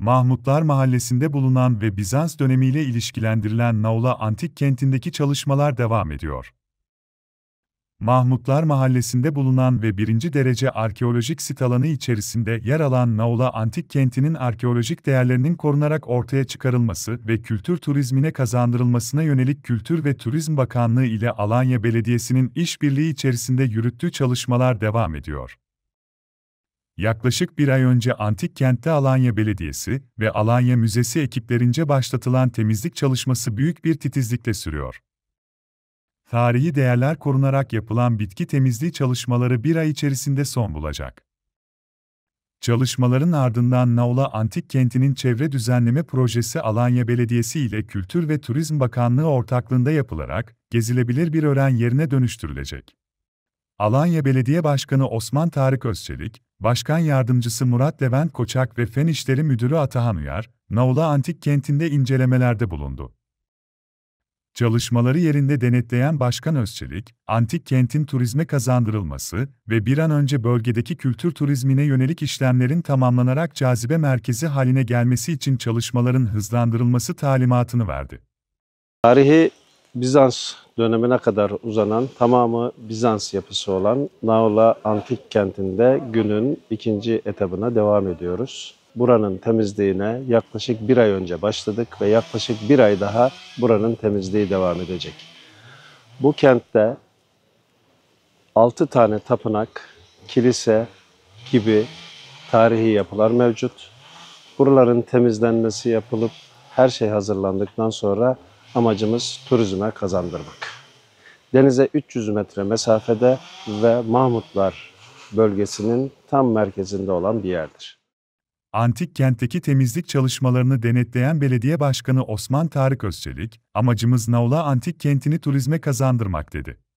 Mahmutlar Mahallesi'nde bulunan ve Bizans dönemiyle ilişkilendirilen Naula Antik Kenti'ndeki çalışmalar devam ediyor. Mahmutlar Mahallesi'nde bulunan ve birinci derece arkeolojik sit alanı içerisinde yer alan Naula Antik Kenti'nin arkeolojik değerlerinin korunarak ortaya çıkarılması ve kültür turizmine kazandırılmasına yönelik Kültür ve Turizm Bakanlığı ile Alanya Belediyesi'nin işbirliği içerisinde yürüttüğü çalışmalar devam ediyor. Yaklaşık bir ay önce Antik Kent'te Alanya Belediyesi ve Alanya Müzesi ekiplerince başlatılan temizlik çalışması büyük bir titizlikle sürüyor. Tarihi değerler korunarak yapılan bitki temizliği çalışmaları bir ay içerisinde son bulacak. Çalışmaların ardından Naula Antik Kenti'nin çevre düzenleme projesi Alanya Belediyesi ile Kültür ve Turizm Bakanlığı ortaklığında yapılarak gezilebilir bir öğren yerine dönüştürülecek. Alanya Belediye Başkanı Osman Tarık Özçelik, Başkan Yardımcısı Murat Levent Koçak ve Fen İşleri Müdürü Atahan Uyar, Naula Antik Kenti'nde incelemelerde bulundu. Çalışmaları yerinde denetleyen Başkan Özçelik, antik kentin turizme kazandırılması ve bir an önce bölgedeki kültür turizmine yönelik işlemlerin tamamlanarak cazibe merkezi haline gelmesi için çalışmaların hızlandırılması talimatını verdi. Tarihi Bizans dönemine kadar uzanan, tamamı Bizans yapısı olan Naula Antik Kenti'nde günün ikinci etabına devam ediyoruz. Buranın temizliğine yaklaşık bir ay önce başladık ve yaklaşık bir ay daha buranın temizliği devam edecek. Bu kentte 6 tane tapınak, kilise gibi tarihi yapılar mevcut. Buraların temizlenmesi yapılıp her şey hazırlandıktan sonra Amacımız turizme kazandırmak. Denize 300 metre mesafede ve Mahmutlar bölgesinin tam merkezinde olan bir yerdir. Antik kentteki temizlik çalışmalarını denetleyen Belediye Başkanı Osman Tarık Özçelik, amacımız Navla Antik kentini turizme kazandırmak dedi.